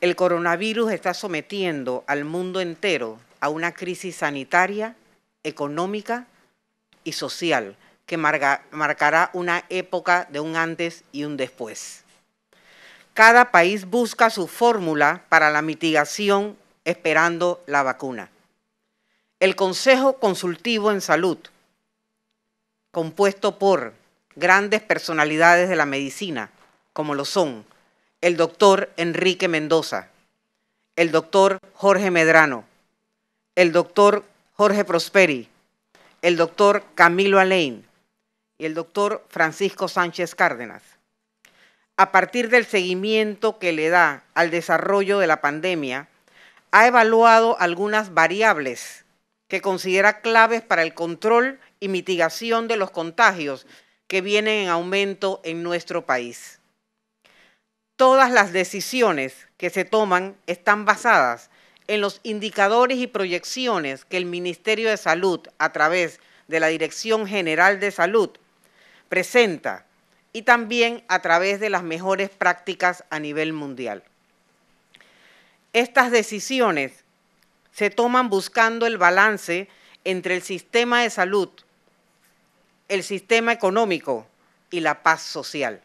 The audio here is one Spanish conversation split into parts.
El coronavirus está sometiendo al mundo entero a una crisis sanitaria, económica y social que marcará una época de un antes y un después. Cada país busca su fórmula para la mitigación esperando la vacuna. El Consejo Consultivo en Salud, compuesto por grandes personalidades de la medicina, como lo son el doctor Enrique Mendoza, el doctor Jorge Medrano, el doctor Jorge Prosperi, el doctor Camilo Alain y el doctor Francisco Sánchez Cárdenas. A partir del seguimiento que le da al desarrollo de la pandemia, ha evaluado algunas variables que considera claves para el control y mitigación de los contagios que vienen en aumento en nuestro país todas las decisiones que se toman están basadas en los indicadores y proyecciones que el Ministerio de Salud, a través de la Dirección General de Salud, presenta y también a través de las mejores prácticas a nivel mundial. Estas decisiones se toman buscando el balance entre el sistema de salud, el sistema económico y la paz social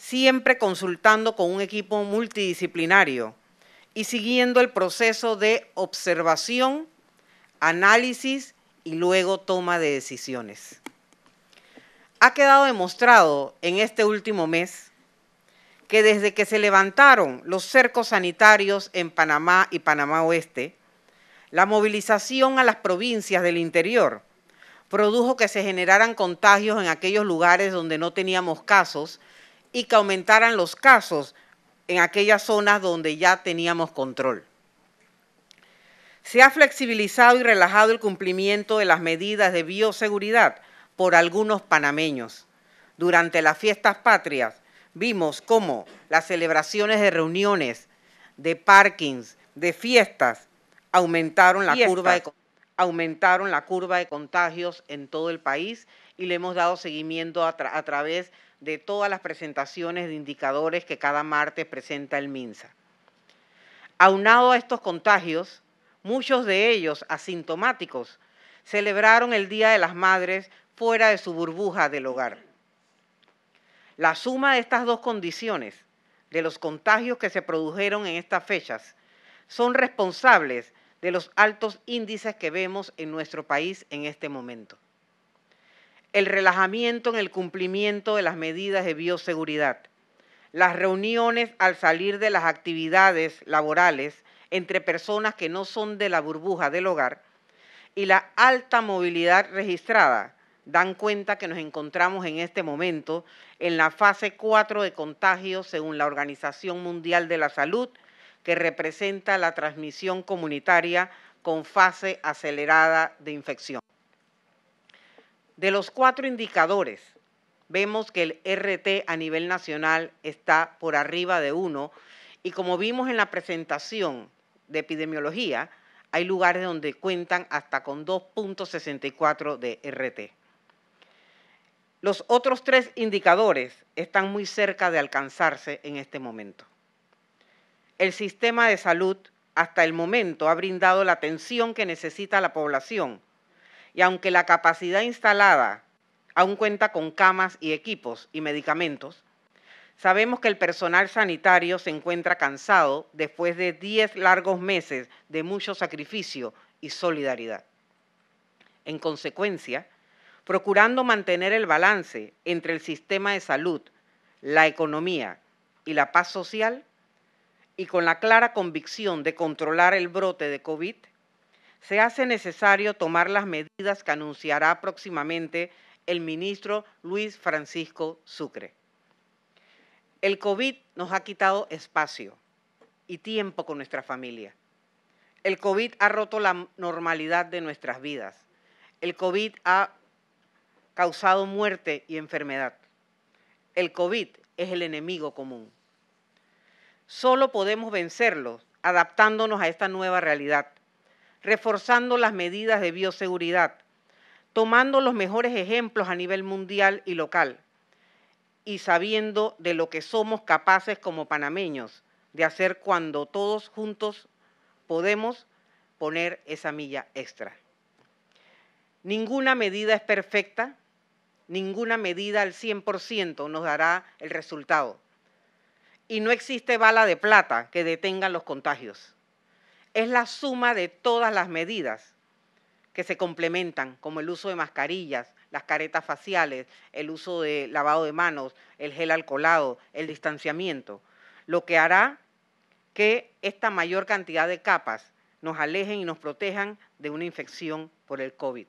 siempre consultando con un equipo multidisciplinario y siguiendo el proceso de observación, análisis y luego toma de decisiones. Ha quedado demostrado en este último mes que desde que se levantaron los cercos sanitarios en Panamá y Panamá Oeste, la movilización a las provincias del interior produjo que se generaran contagios en aquellos lugares donde no teníamos casos y que aumentaran los casos en aquellas zonas donde ya teníamos control. Se ha flexibilizado y relajado el cumplimiento de las medidas de bioseguridad por algunos panameños. Durante las fiestas patrias vimos cómo las celebraciones de reuniones, de parkings, de fiestas, aumentaron la, Curva de, aumentaron la curva de contagios en todo el país y le hemos dado seguimiento a, través de todas las presentaciones de indicadores que cada martes presenta el MINSA. Aunado a estos contagios, muchos de ellos asintomáticos, celebraron el Día de las Madres fuera de su burbuja del hogar. La suma de estas dos condiciones, de los contagios que se produjeron en estas fechas, son responsables de los altos índices que vemos en nuestro país en este momento el relajamiento en el cumplimiento de las medidas de bioseguridad, las reuniones al salir de las actividades laborales entre personas que no son de la burbuja del hogar y la alta movilidad registrada dan cuenta que nos encontramos en este momento en la fase 4 de contagio según la Organización Mundial de la Salud, que representa la transmisión comunitaria con fase acelerada de infección. De los cuatro indicadores, vemos que el RT a nivel nacional está por arriba de uno y como vimos en la presentación de epidemiología, hay lugares donde cuentan hasta con 2.64 de RT. Los otros tres indicadores están muy cerca de alcanzarse en este momento. El sistema de salud hasta el momento ha brindado la atención que necesita la población y aunque la capacidad instalada aún cuenta con camas y equipos y medicamentos, sabemos que el personal sanitario se encuentra cansado después de 10 largos meses de mucho sacrificio y solidaridad. En consecuencia, procurando mantener el balance entre el sistema de salud, la economía y la paz social, y con la clara convicción de controlar el brote de COVID, se hace necesario tomar las medidas que anunciará próximamente el ministro Luis Francisco Sucre. El COVID nos ha quitado espacio y tiempo con nuestra familia. El COVID ha roto la normalidad de nuestras vidas. El COVID ha causado muerte y enfermedad. El COVID es el enemigo común. Solo podemos vencerlo adaptándonos a esta nueva realidad, reforzando las medidas de bioseguridad, tomando los mejores ejemplos a nivel mundial y local y sabiendo de lo que somos capaces como panameños de hacer cuando todos juntos podemos poner esa milla extra. Ninguna medida es perfecta, ninguna medida al 100% nos dará el resultado. Y no existe bala de plata que detenga los contagios es la suma de todas las medidas que se complementan, como el uso de mascarillas, las caretas faciales, el uso de lavado de manos, el gel alcoholado, el distanciamiento, lo que hará que esta mayor cantidad de capas nos alejen y nos protejan de una infección por el COVID.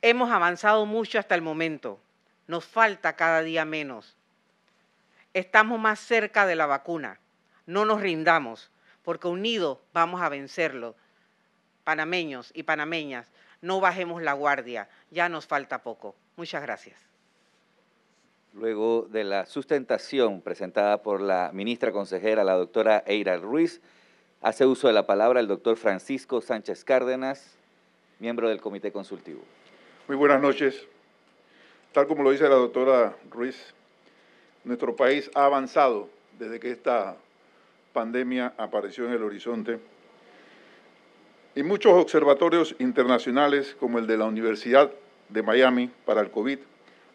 Hemos avanzado mucho hasta el momento, nos falta cada día menos. Estamos más cerca de la vacuna, no nos rindamos, porque unidos vamos a vencerlo. Panameños y panameñas, no bajemos la guardia, ya nos falta poco. Muchas gracias. Luego de la sustentación presentada por la ministra consejera, la doctora Eira Ruiz, hace uso de la palabra el doctor Francisco Sánchez Cárdenas, miembro del Comité Consultivo. Muy buenas noches. Tal como lo dice la doctora Ruiz, nuestro país ha avanzado desde que esta pandemia apareció en el horizonte. Y muchos observatorios internacionales, como el de la Universidad de Miami para el COVID,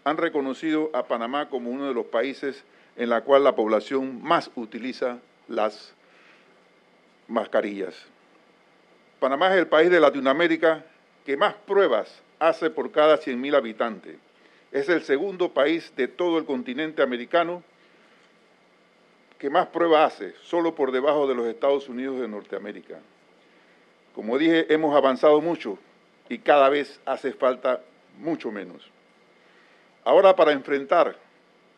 han reconocido a Panamá como uno de los países en la cual la población más utiliza las mascarillas. Panamá es el país de Latinoamérica que más pruebas hace por cada 100.000 habitantes. Es el segundo país de todo el continente americano que más pruebas hace, solo por debajo de los Estados Unidos de Norteamérica. Como dije, hemos avanzado mucho y cada vez hace falta mucho menos. Ahora, para enfrentar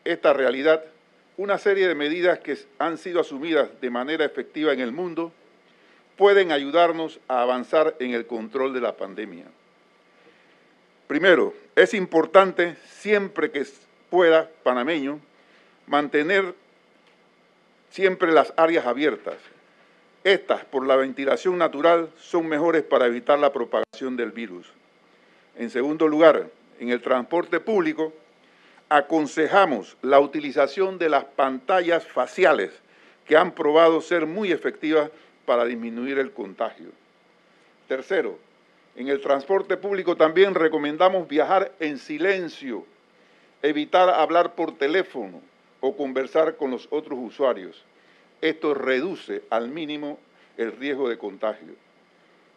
esta realidad, una serie de medidas que han sido asumidas de manera efectiva en el mundo pueden ayudarnos a avanzar en el control de la pandemia. Primero, es importante siempre que pueda, panameño, mantener siempre las áreas abiertas. Estas, por la ventilación natural, son mejores para evitar la propagación del virus. En segundo lugar, en el transporte público, aconsejamos la utilización de las pantallas faciales que han probado ser muy efectivas para disminuir el contagio. Tercero, en el transporte público también recomendamos viajar en silencio, evitar hablar por teléfono, o conversar con los otros usuarios. Esto reduce al mínimo el riesgo de contagio.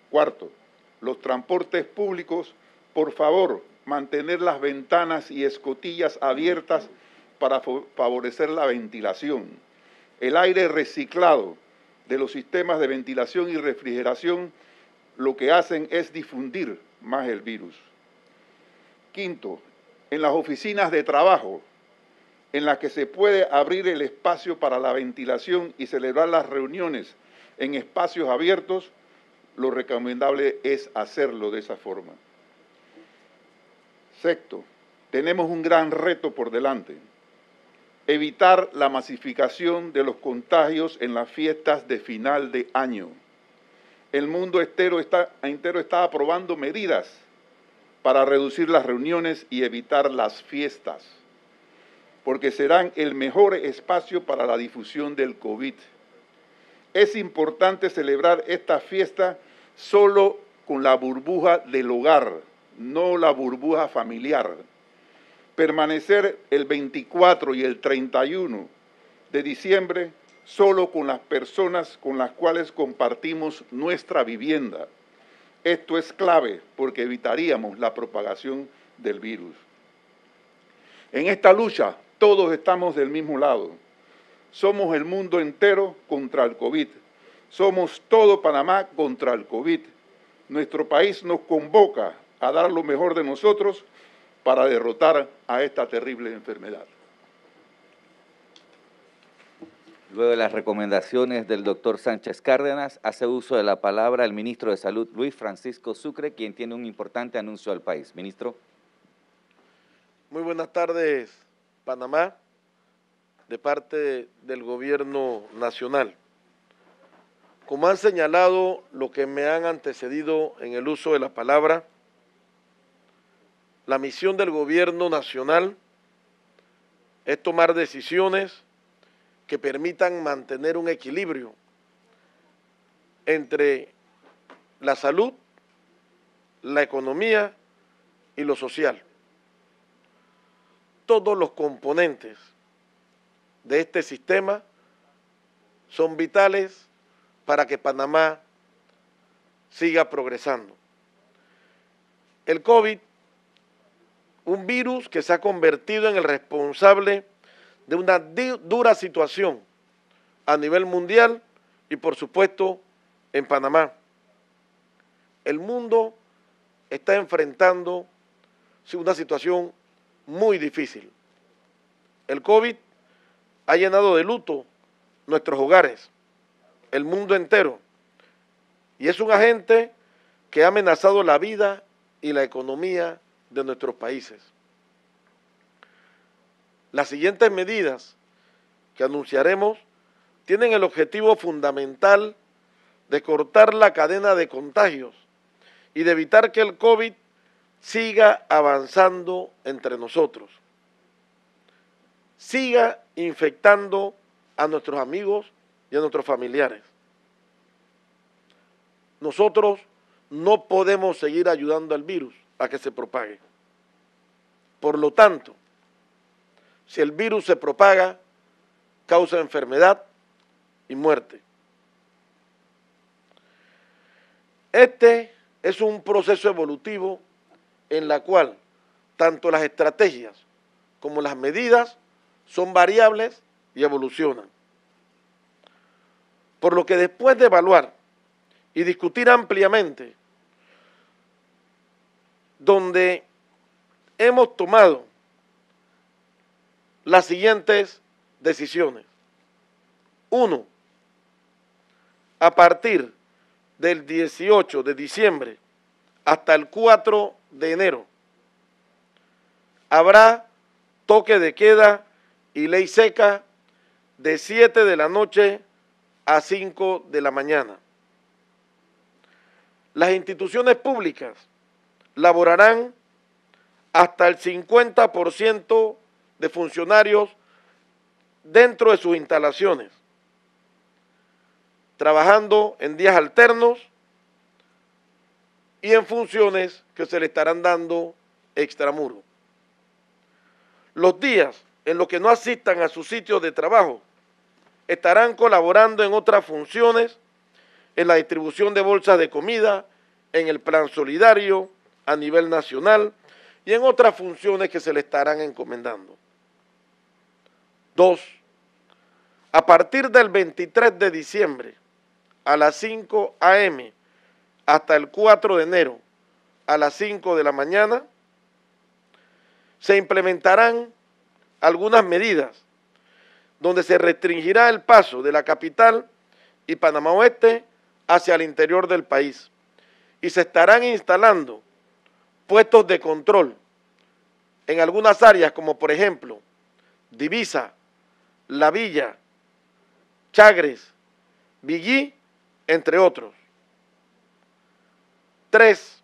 Cuarto, los transportes públicos, por favor, mantener las ventanas y escotillas abiertas para favorecer la ventilación. El aire reciclado de los sistemas de ventilación y refrigeración lo que hacen es difundir más el virus. Quinto, en las oficinas de trabajo, en la que se puede abrir el espacio para la ventilación y celebrar las reuniones en espacios abiertos, lo recomendable es hacerlo de esa forma. Sexto, tenemos un gran reto por delante. Evitar la masificación de los contagios en las fiestas de final de año. El mundo entero está, entero está aprobando medidas para reducir las reuniones y evitar las fiestas porque serán el mejor espacio para la difusión del COVID. Es importante celebrar esta fiesta solo con la burbuja del hogar, no la burbuja familiar. Permanecer el 24 y el 31 de diciembre solo con las personas con las cuales compartimos nuestra vivienda. Esto es clave porque evitaríamos la propagación del virus. En esta lucha todos estamos del mismo lado. Somos el mundo entero contra el COVID. Somos todo Panamá contra el COVID. Nuestro país nos convoca a dar lo mejor de nosotros para derrotar a esta terrible enfermedad. Luego de las recomendaciones del doctor Sánchez Cárdenas, hace uso de la palabra el ministro de Salud, Luis Francisco Sucre, quien tiene un importante anuncio al país. Ministro. Muy buenas tardes, Panamá de parte del gobierno nacional. Como han señalado lo que me han antecedido en el uso de la palabra, la misión del gobierno nacional es tomar decisiones que permitan mantener un equilibrio entre la salud, la economía y lo social todos los componentes de este sistema son vitales para que Panamá siga progresando. El COVID, un virus que se ha convertido en el responsable de una dura situación a nivel mundial y por supuesto en Panamá. El mundo está enfrentando una situación muy difícil. El COVID ha llenado de luto nuestros hogares, el mundo entero, y es un agente que ha amenazado la vida y la economía de nuestros países. Las siguientes medidas que anunciaremos tienen el objetivo fundamental de cortar la cadena de contagios y de evitar que el COVID siga avanzando entre nosotros, siga infectando a nuestros amigos y a nuestros familiares. Nosotros no podemos seguir ayudando al virus a que se propague. Por lo tanto, si el virus se propaga, causa enfermedad y muerte. Este es un proceso evolutivo en la cual tanto las estrategias como las medidas son variables y evolucionan. Por lo que después de evaluar y discutir ampliamente, donde hemos tomado las siguientes decisiones. Uno, a partir del 18 de diciembre hasta el 4 de de enero. Habrá toque de queda y ley seca de 7 de la noche a 5 de la mañana. Las instituciones públicas laborarán hasta el 50% de funcionarios dentro de sus instalaciones, trabajando en días alternos y en funciones que se le estarán dando extramuro. Los días en los que no asistan a su sitio de trabajo estarán colaborando en otras funciones, en la distribución de bolsas de comida, en el plan solidario a nivel nacional y en otras funciones que se le estarán encomendando. Dos, a partir del 23 de diciembre a las 5 a.m., hasta el 4 de enero a las 5 de la mañana, se implementarán algunas medidas donde se restringirá el paso de la capital y Panamá Oeste hacia el interior del país y se estarán instalando puestos de control en algunas áreas como por ejemplo Divisa, La Villa, Chagres, Villí, entre otros. 3.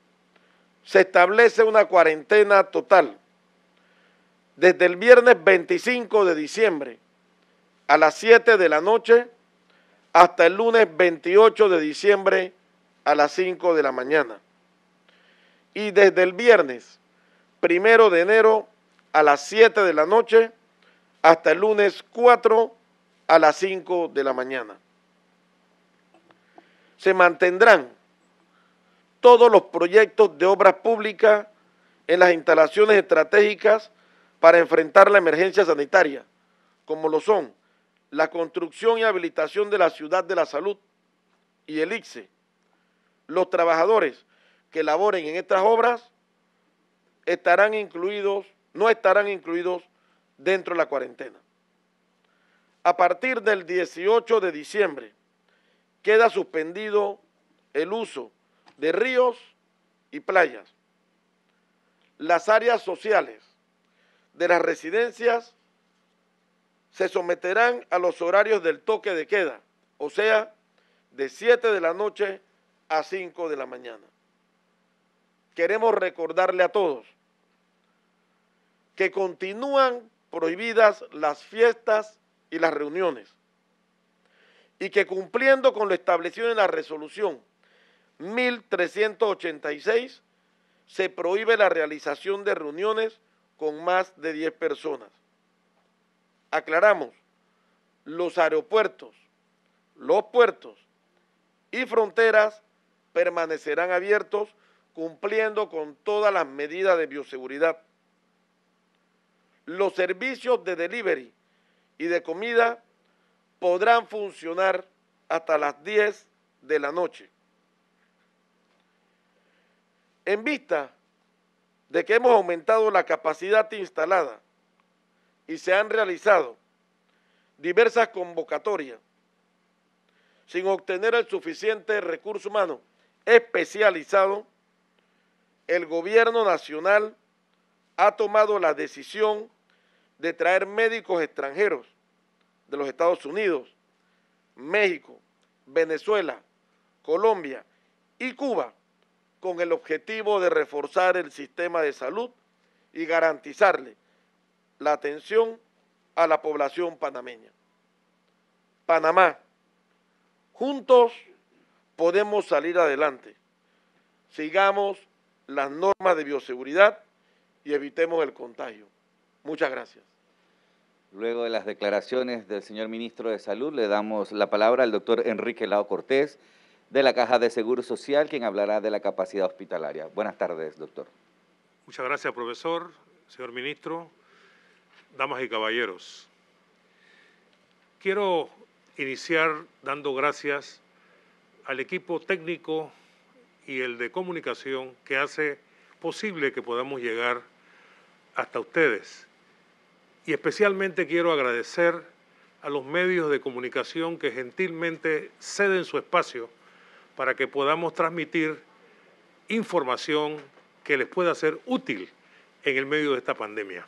se establece una cuarentena total desde el viernes 25 de diciembre a las 7 de la noche hasta el lunes 28 de diciembre a las 5 de la mañana. Y desde el viernes 1 de enero a las 7 de la noche hasta el lunes 4 a las 5 de la mañana. Se mantendrán todos los proyectos de obras públicas en las instalaciones estratégicas para enfrentar la emergencia sanitaria, como lo son la construcción y habilitación de la Ciudad de la Salud y el ICSE. Los trabajadores que laboren en estas obras estarán incluidos, no estarán incluidos dentro de la cuarentena. A partir del 18 de diciembre queda suspendido el uso de ríos y playas, las áreas sociales de las residencias se someterán a los horarios del toque de queda, o sea, de 7 de la noche a 5 de la mañana. Queremos recordarle a todos que continúan prohibidas las fiestas y las reuniones y que cumpliendo con lo establecido en la resolución 1386 se prohíbe la realización de reuniones con más de 10 personas. Aclaramos, los aeropuertos, los puertos y fronteras permanecerán abiertos cumpliendo con todas las medidas de bioseguridad. Los servicios de delivery y de comida podrán funcionar hasta las 10 de la noche en vista de que hemos aumentado la capacidad instalada y se han realizado diversas convocatorias sin obtener el suficiente recurso humano especializado, el gobierno nacional ha tomado la decisión de traer médicos extranjeros de los Estados Unidos, México, Venezuela, Colombia y Cuba con el objetivo de reforzar el sistema de salud y garantizarle la atención a la población panameña. Panamá, juntos podemos salir adelante. Sigamos las normas de bioseguridad y evitemos el contagio. Muchas gracias. Luego de las declaraciones del señor ministro de Salud, le damos la palabra al doctor Enrique Lao Cortés, de la Caja de Seguro Social, quien hablará de la capacidad hospitalaria. Buenas tardes, doctor. Muchas gracias, profesor, señor ministro, damas y caballeros. Quiero iniciar dando gracias al equipo técnico y el de comunicación que hace posible que podamos llegar hasta ustedes. Y especialmente quiero agradecer a los medios de comunicación que gentilmente ceden su espacio para que podamos transmitir información que les pueda ser útil en el medio de esta pandemia.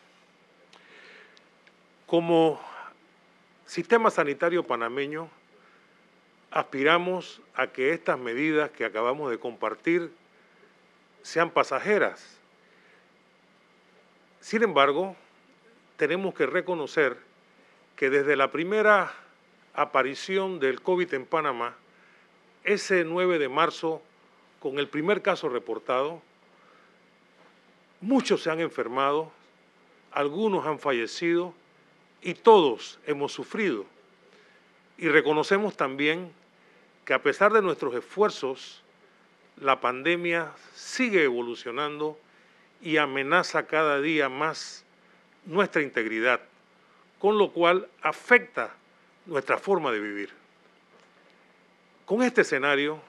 Como sistema sanitario panameño, aspiramos a que estas medidas que acabamos de compartir sean pasajeras. Sin embargo, tenemos que reconocer que desde la primera aparición del COVID en Panamá, ese 9 de marzo, con el primer caso reportado, muchos se han enfermado, algunos han fallecido y todos hemos sufrido. Y reconocemos también que a pesar de nuestros esfuerzos, la pandemia sigue evolucionando y amenaza cada día más nuestra integridad, con lo cual afecta nuestra forma de vivir. Con este escenario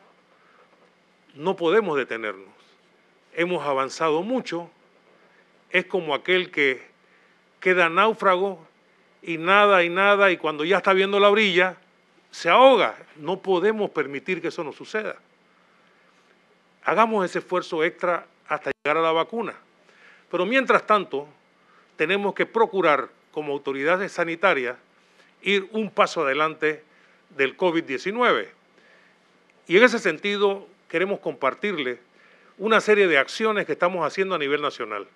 no podemos detenernos. Hemos avanzado mucho. Es como aquel que queda náufrago y nada y nada y cuando ya está viendo la orilla se ahoga. No podemos permitir que eso nos suceda. Hagamos ese esfuerzo extra hasta llegar a la vacuna. Pero mientras tanto, tenemos que procurar como autoridades sanitarias ir un paso adelante del COVID-19. Y en ese sentido queremos compartirle una serie de acciones que estamos haciendo a nivel nacional.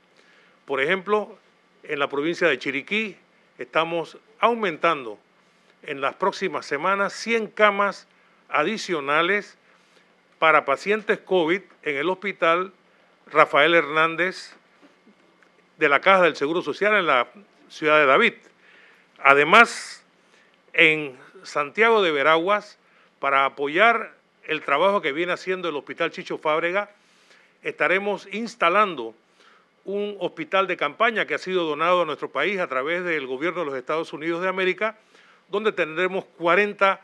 Por ejemplo, en la provincia de Chiriquí estamos aumentando en las próximas semanas 100 camas adicionales para pacientes COVID en el hospital Rafael Hernández de la Caja del Seguro Social en la ciudad de David. Además, en Santiago de Veraguas, para apoyar el trabajo que viene haciendo el Hospital Chicho Fábrega, estaremos instalando un hospital de campaña que ha sido donado a nuestro país a través del gobierno de los Estados Unidos de América, donde tendremos 40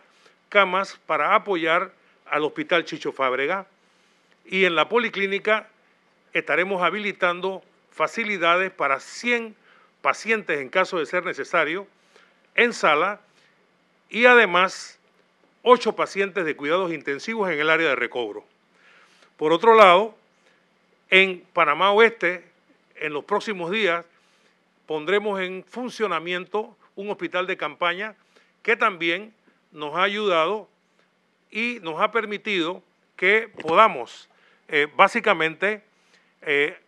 camas para apoyar al Hospital Chicho Fábrega. Y en la policlínica estaremos habilitando facilidades para 100 pacientes en caso de ser necesario en sala y además ocho pacientes de cuidados intensivos en el área de recobro. Por otro lado, en Panamá Oeste, en los próximos días, pondremos en funcionamiento un hospital de campaña que también nos ha ayudado y nos ha permitido que podamos eh, básicamente eh,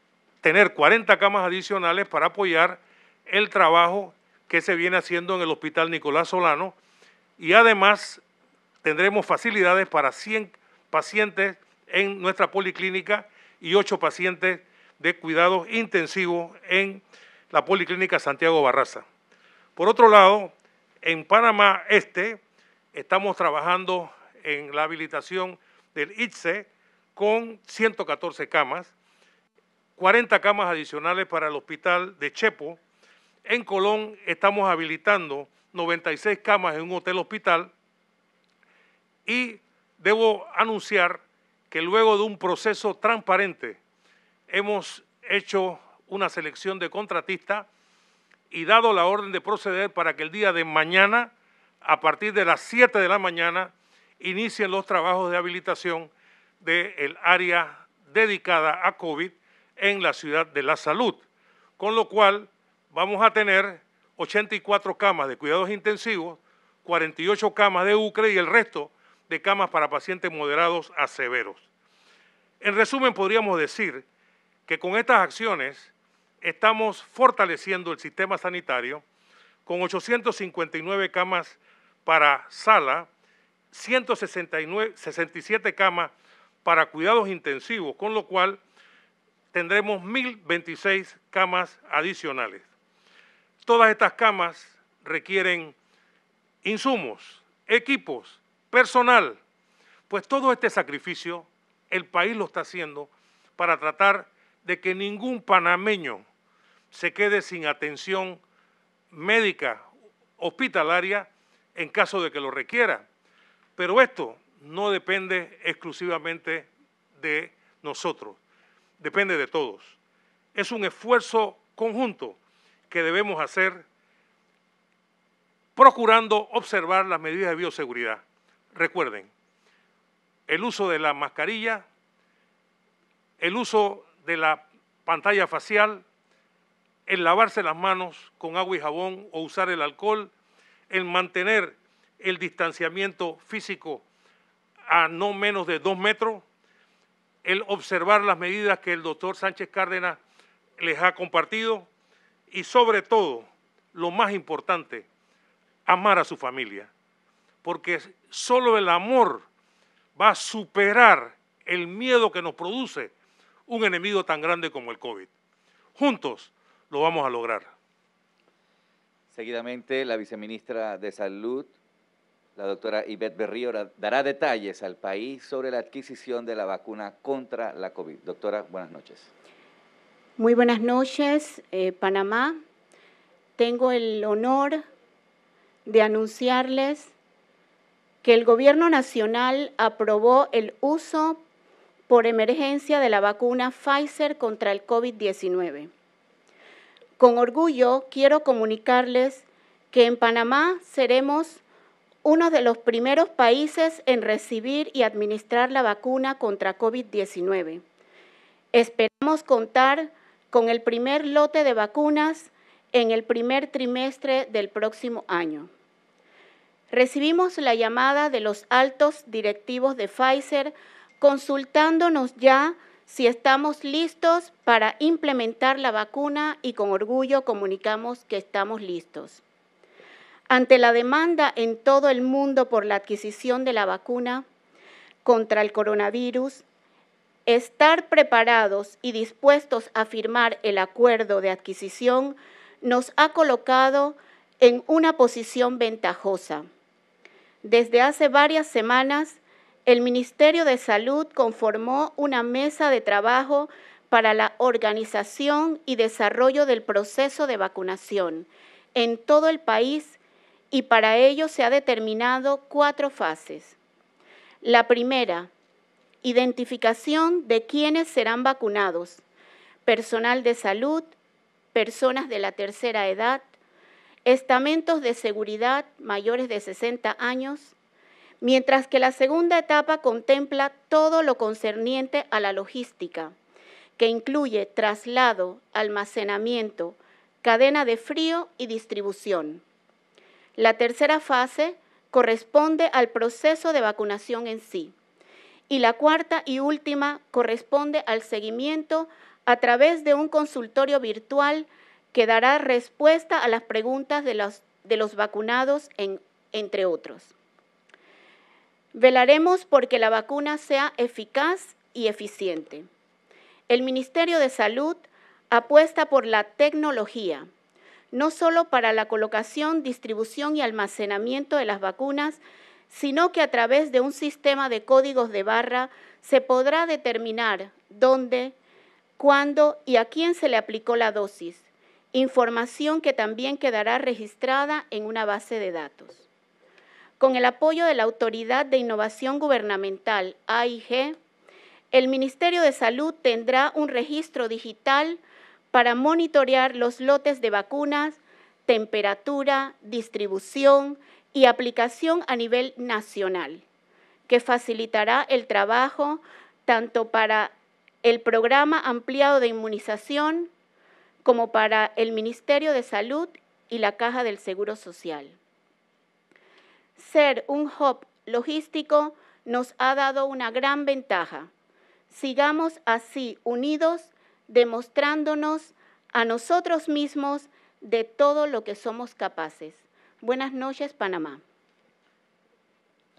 tener 40 camas adicionales para apoyar el trabajo que se viene haciendo en el Hospital Nicolás Solano y además tendremos facilidades para 100 pacientes en nuestra policlínica y 8 pacientes de cuidados intensivos en la Policlínica Santiago Barraza. Por otro lado, en Panamá Este estamos trabajando en la habilitación del ITSE con 114 camas, 40 camas adicionales para el hospital de Chepo. En Colón estamos habilitando 96 camas en un hotel hospital y debo anunciar que luego de un proceso transparente hemos hecho una selección de contratistas y dado la orden de proceder para que el día de mañana, a partir de las 7 de la mañana, inicien los trabajos de habilitación del área dedicada a COVID en la ciudad de la salud, con lo cual vamos a tener 84 camas de cuidados intensivos, 48 camas de UCRE y el resto de camas para pacientes moderados a severos. En resumen, podríamos decir que con estas acciones estamos fortaleciendo el sistema sanitario con 859 camas para sala, 167 camas para cuidados intensivos, con lo cual tendremos 1.026 camas adicionales. Todas estas camas requieren insumos, equipos, personal. Pues todo este sacrificio el país lo está haciendo para tratar de que ningún panameño se quede sin atención médica hospitalaria en caso de que lo requiera. Pero esto no depende exclusivamente de nosotros, depende de todos. Es un esfuerzo conjunto que debemos hacer procurando observar las medidas de bioseguridad recuerden, el uso de la mascarilla, el uso de la pantalla facial, el lavarse las manos con agua y jabón o usar el alcohol, el mantener el distanciamiento físico a no menos de dos metros, el observar las medidas que el doctor Sánchez Cárdenas les ha compartido y sobre todo, lo más importante, amar a su familia porque solo el amor va a superar el miedo que nos produce un enemigo tan grande como el COVID. Juntos lo vamos a lograr. Seguidamente, la viceministra de Salud, la doctora Ivette Berrío, dará detalles al país sobre la adquisición de la vacuna contra la COVID. Doctora, buenas noches. Muy buenas noches, eh, Panamá. Tengo el honor de anunciarles que el gobierno nacional aprobó el uso por emergencia de la vacuna Pfizer contra el COVID-19. Con orgullo quiero comunicarles que en Panamá seremos uno de los primeros países en recibir y administrar la vacuna contra COVID-19. Esperamos contar con el primer lote de vacunas en el primer trimestre del próximo año recibimos la llamada de los altos directivos de Pfizer consultándonos ya si estamos listos para implementar la vacuna y con orgullo comunicamos que estamos listos. Ante la demanda en todo el mundo por la adquisición de la vacuna contra el coronavirus, estar preparados y dispuestos a firmar el acuerdo de adquisición nos ha colocado en una posición ventajosa. Desde hace varias semanas, el Ministerio de Salud conformó una mesa de trabajo para la organización y desarrollo del proceso de vacunación en todo el país y para ello se ha determinado cuatro fases. La primera, identificación de quienes serán vacunados, personal de salud, personas de la tercera edad, estamentos de seguridad mayores de 60 años, mientras que la segunda etapa contempla todo lo concerniente a la logística, que incluye traslado, almacenamiento, cadena de frío y distribución. La tercera fase corresponde al proceso de vacunación en sí. Y la cuarta y última corresponde al seguimiento a través de un consultorio virtual que dará respuesta a las preguntas de los, vacunados, entre otros. Velaremos porque la vacuna sea eficaz y eficiente. El Ministerio de Salud apuesta por la tecnología, no solo para la colocación, distribución y almacenamiento de las vacunas, sino que a través de un sistema de códigos de barra se podrá determinar dónde, cuándo y a quién se le aplicó la dosis, información que también quedará registrada en una base de datos. Con el apoyo de la Autoridad de Innovación Gubernamental, AIG, el Ministerio de Salud tendrá un registro digital para monitorear los lotes de vacunas, temperatura, distribución y aplicación a nivel nacional, que facilitará el trabajo tanto para el programa ampliado de inmunización como para el Ministerio de Salud y la Caja del Seguro Social. Ser un hub logístico nos ha dado una gran ventaja. Sigamos así unidos, demostrándonos a nosotros mismos de todo lo que somos capaces. Buenas noches, Panamá.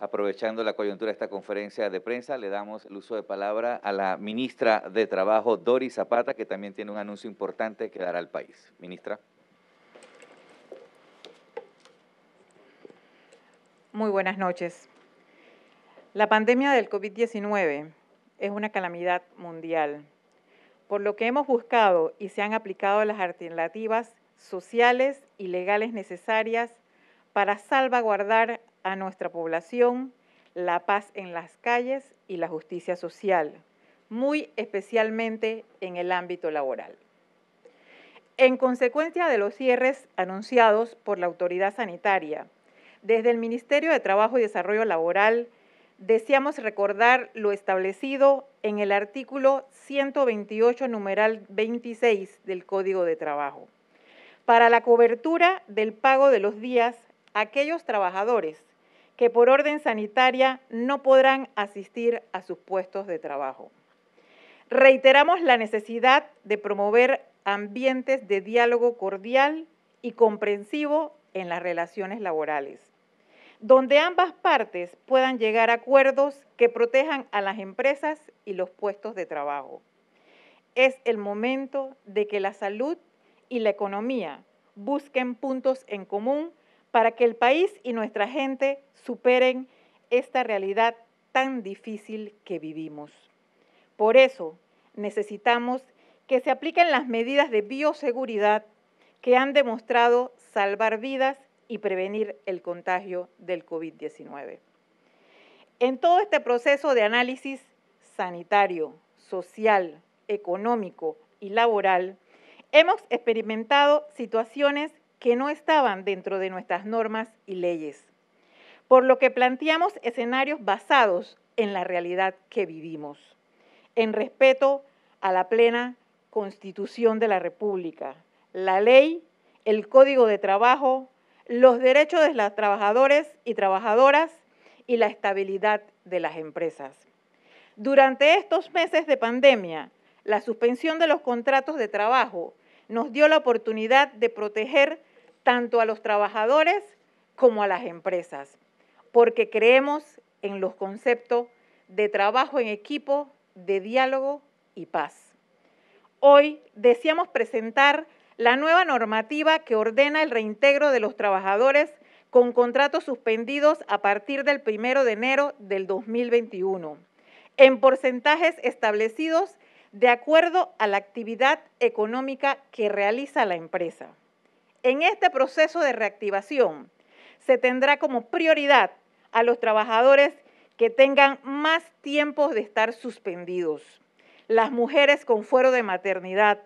Aprovechando la coyuntura de esta conferencia de prensa, le damos el uso de palabra a la ministra de Trabajo, Doris Zapata, que también tiene un anuncio importante que dará al país. Ministra. Muy buenas noches. La pandemia del COVID-19 es una calamidad mundial, por lo que hemos buscado y se han aplicado las alternativas sociales y legales necesarias para salvaguardar a nuestra población, la paz en las calles y la justicia social, muy especialmente en el ámbito laboral. En consecuencia de los cierres anunciados por la autoridad sanitaria, desde el Ministerio de Trabajo y Desarrollo Laboral, deseamos recordar lo establecido en el artículo 128, numeral 26 del Código de Trabajo, para la cobertura del pago de los días aquellos trabajadores que por orden sanitaria no podrán asistir a sus puestos de trabajo. Reiteramos la necesidad de promover ambientes de diálogo cordial y comprensivo en las relaciones laborales, donde ambas partes puedan llegar a acuerdos que protejan a las empresas y los puestos de trabajo. Es el momento de que la salud y la economía busquen puntos en común para que el país y nuestra gente superen esta realidad tan difícil que vivimos. Por eso necesitamos que se apliquen las medidas de bioseguridad que han demostrado salvar vidas y prevenir el contagio del COVID-19. En todo este proceso de análisis sanitario, social, económico y laboral, hemos experimentado situaciones que no estaban dentro de nuestras normas y leyes, por lo que planteamos escenarios basados en la realidad que vivimos, en respeto a la plena constitución de la República, la ley, el código de trabajo, los derechos de las trabajadores y trabajadoras y la estabilidad de las empresas. Durante estos meses de pandemia, la suspensión de los contratos de trabajo nos dio la oportunidad de proteger tanto a los trabajadores como a las empresas, porque creemos en los conceptos de trabajo en equipo, de diálogo y paz. Hoy deseamos presentar la nueva normativa que ordena el reintegro de los trabajadores con contratos suspendidos a partir del 1 de enero del 2021, en porcentajes establecidos de acuerdo a la actividad económica que realiza la empresa. En este proceso de reactivación se tendrá como prioridad a los trabajadores que tengan más tiempos de estar suspendidos, las mujeres con fuero de maternidad,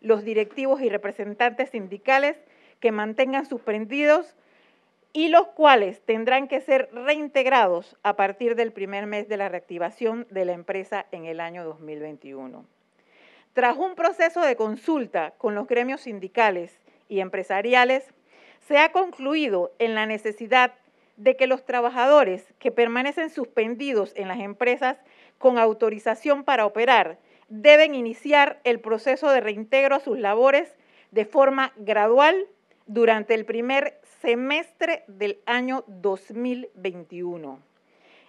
los directivos y representantes sindicales que mantengan suspendidos y los cuales tendrán que ser reintegrados a partir del primer mes de la reactivación de la empresa en el año 2021. Tras un proceso de consulta con los gremios sindicales y empresariales, se ha concluido en la necesidad de que los trabajadores que permanecen suspendidos en las empresas con autorización para operar deben iniciar el proceso de reintegro a sus labores de forma gradual durante el primer semestre del año 2021.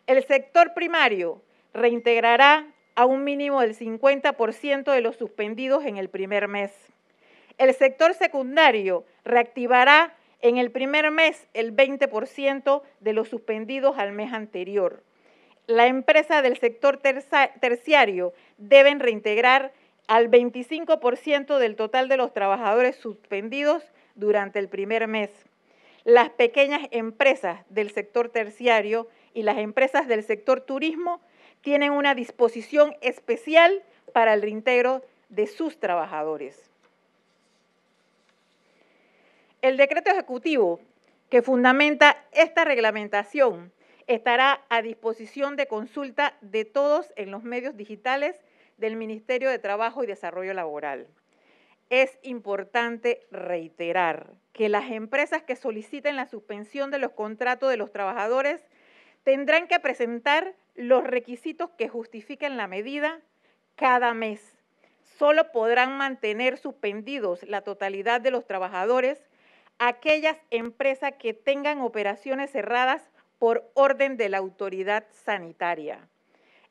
El sector primario reintegrará a un mínimo del 50% de los suspendidos en el primer mes el sector secundario reactivará en el primer mes el 20% de los suspendidos al mes anterior. Las empresas del sector terciario deben reintegrar al 25% del total de los trabajadores suspendidos durante el primer mes. Las pequeñas empresas del sector terciario y las empresas del sector turismo tienen una disposición especial para el reintegro de sus trabajadores. El decreto ejecutivo que fundamenta esta reglamentación estará a disposición de consulta de todos en los medios digitales del Ministerio de Trabajo y Desarrollo Laboral. Es importante reiterar que las empresas que soliciten la suspensión de los contratos de los trabajadores tendrán que presentar los requisitos que justifiquen la medida cada mes. Solo podrán mantener suspendidos la totalidad de los trabajadores aquellas empresas que tengan operaciones cerradas por orden de la autoridad sanitaria.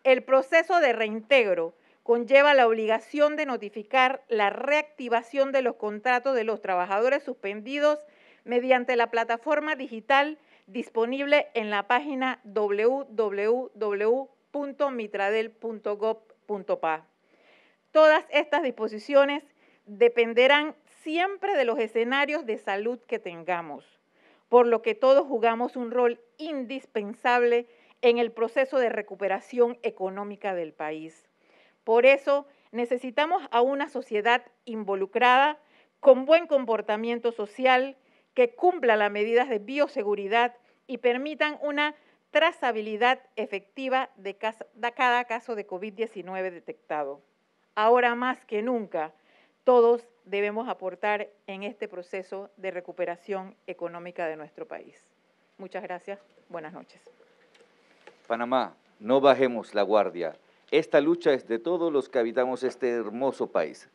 El proceso de reintegro conlleva la obligación de notificar la reactivación de los contratos de los trabajadores suspendidos mediante la plataforma digital disponible en la página www.mitradel.gov.pa. Todas estas disposiciones dependerán siempre de los escenarios de salud que tengamos, por lo que todos jugamos un rol indispensable en el proceso de recuperación económica del país. Por eso necesitamos a una sociedad involucrada, con buen comportamiento social, que cumpla las medidas de bioseguridad y permitan una trazabilidad efectiva de, cada caso de COVID-19 detectado. Ahora más que nunca, todos debemos aportar en este proceso de recuperación económica de nuestro país. Muchas gracias. Buenas noches. Panamá, no bajemos la guardia. Esta lucha es de todos los que habitamos este hermoso país.